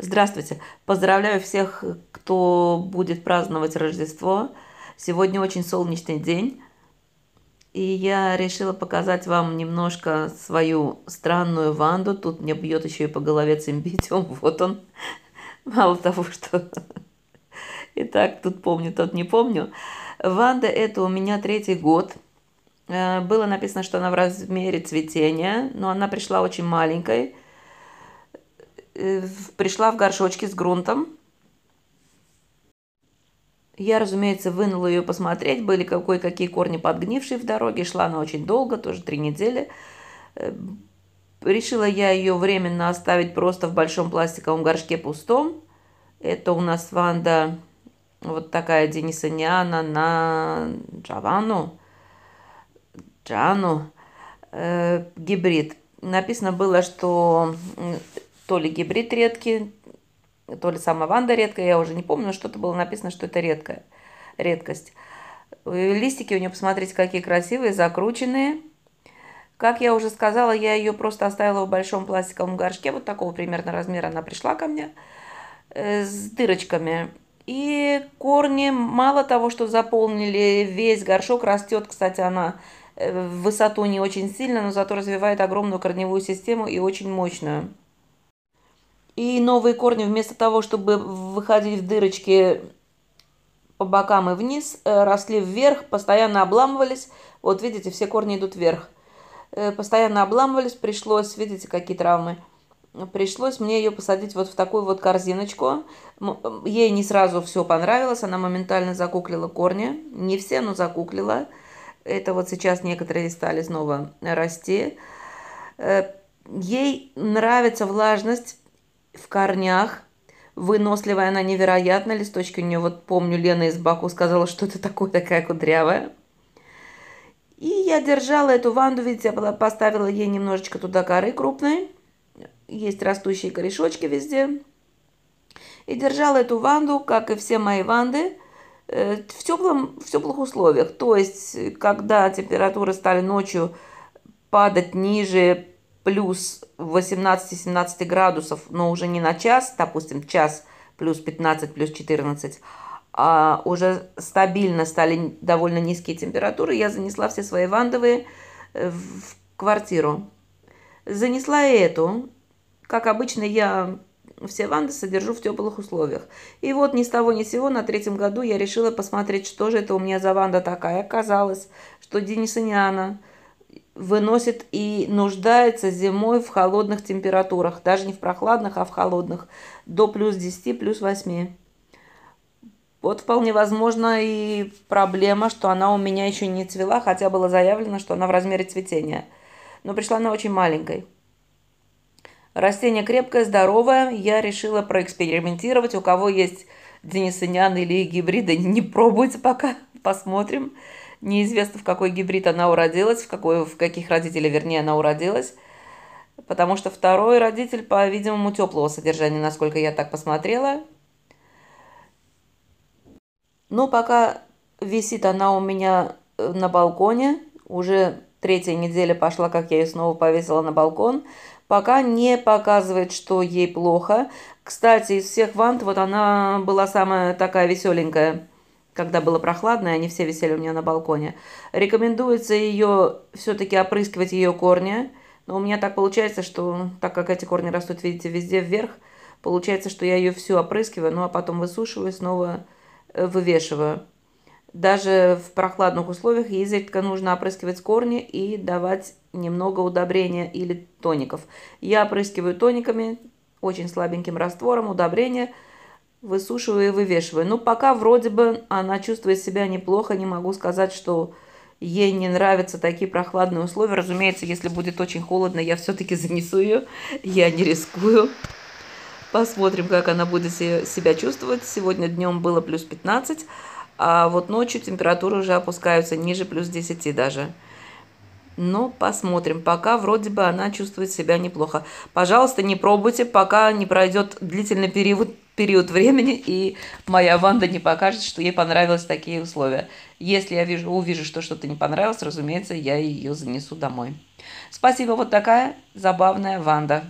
Здравствуйте! Поздравляю всех, кто будет праздновать Рождество. Сегодня очень солнечный день. И я решила показать вам немножко свою странную ванду. Тут мне бьет еще и по голове цимбитиум. Вот он. Мало того, что... Итак, тут помню, тут не помню. Ванда это у меня третий год. Э, было написано, что она в размере цветения, но она пришла очень маленькой. Э, пришла в горшочке с грунтом. Я, разумеется, вынула ее посмотреть, были кое-какие корни подгнившие в дороге, шла она очень долго, тоже три недели. Э, решила я ее временно оставить просто в большом пластиковом горшке пустом. Это у нас ванда вот такая Денисониана на Джавану. Джану. Э, гибрид. Написано было, что то ли гибрид редкий, то ли сама ванда редкая, я уже не помню, но что-то было написано, что это редкая, редкость. Листики у нее, посмотрите, какие красивые, закрученные. Как я уже сказала, я ее просто оставила в большом пластиковом горшке, вот такого примерно размера она пришла ко мне, э, с дырочками. И корни, мало того, что заполнили весь горшок, растет, кстати, она э, в высоту не очень сильно, но зато развивает огромную корневую систему и очень мощную. И новые корни вместо того, чтобы выходить в дырочки по бокам и вниз, э, росли вверх, постоянно обламывались. Вот видите, все корни идут вверх. Э, постоянно обламывались, пришлось, видите, какие травмы. Пришлось мне ее посадить вот в такую вот корзиночку. Э, ей не сразу все понравилось, она моментально закуклила корни. Не все, но закуклила. Это вот сейчас некоторые стали снова расти. Ей нравится влажность, в корнях. Выносливая она невероятно, листочки у нее, вот помню, Лена из Баку сказала, что это такое, такая кудрявая. И я держала эту ванду, видите, я поставила ей немножечко туда коры крупной. Есть растущие корешочки везде. И держала эту ванду, как и все мои ванды, э, в, теплом, в теплых условиях. То есть, когда температуры стали ночью падать ниже плюс 18-17 градусов, но уже не на час, допустим, час плюс 15, плюс 14, а уже стабильно стали довольно низкие температуры, я занесла все свои вандовые э, в квартиру. Занесла и эту. Как обычно, я все ванды содержу в теплых условиях. И вот ни с того ни с сего на третьем году я решила посмотреть, что же это у меня за ванда такая. Оказалось, что денисониана выносит и нуждается зимой в холодных температурах, даже не в прохладных, а в холодных, до плюс 10, плюс 8. Вот вполне возможно и проблема, что она у меня еще не цвела, хотя было заявлено, что она в размере цветения. Но пришла она очень маленькой. Растение крепкое, здоровое. Я решила проэкспериментировать. У кого есть денисынян или гибриды, не пробуйте пока, Посмотрим. Неизвестно, в какой гибрид она уродилась, в, какой, в каких родителей, вернее, она уродилась. Потому что второй родитель, по-видимому, теплого содержания, насколько я так посмотрела. Но пока висит она у меня э, на балконе, уже третья неделя пошла, как я ее снова повесила на балкон, пока не показывает, что ей плохо. Кстати, из всех вант вот она была самая такая веселенькая – когда было прохладно, и они все висели у меня на балконе. Рекомендуется ее все-таки опрыскивать ее корни, но у меня так получается, что так как эти корни растут, видите, везде вверх, получается, что я ее всю опрыскиваю, ну а потом высушиваю, снова э, вывешиваю. Даже в прохладных условиях изредка нужно опрыскивать корни и давать немного удобрения или тоников. Я опрыскиваю тониками, очень слабеньким раствором удобрения – высушиваю и вывешиваю. Ну, пока вроде бы она чувствует себя неплохо, не могу сказать, что ей не нравятся такие прохладные условия. Разумеется, если будет очень холодно, я все-таки занесу ее, я не рискую. Посмотрим, как она будет себя чувствовать. Сегодня днем было плюс 15, а вот ночью температура уже опускается ниже плюс 10 даже. Но ну, посмотрим. Пока вроде бы она чувствует себя неплохо. Пожалуйста, не пробуйте, пока не пройдет длительный период, период времени, и моя Ванда не покажет, что ей понравились такие условия. Если я вижу, увижу, что что-то не понравилось, разумеется, я ее занесу домой. Спасибо, вот такая забавная Ванда.